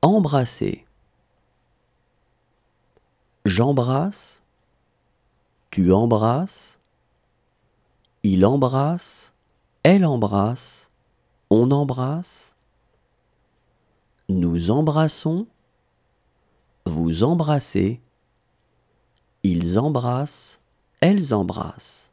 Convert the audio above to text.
Embrasser. J'embrasse. Tu embrasses. Il embrasse. Elle embrasse. On embrasse. Nous embrassons. Vous embrassez. Ils embrassent. Elles embrassent.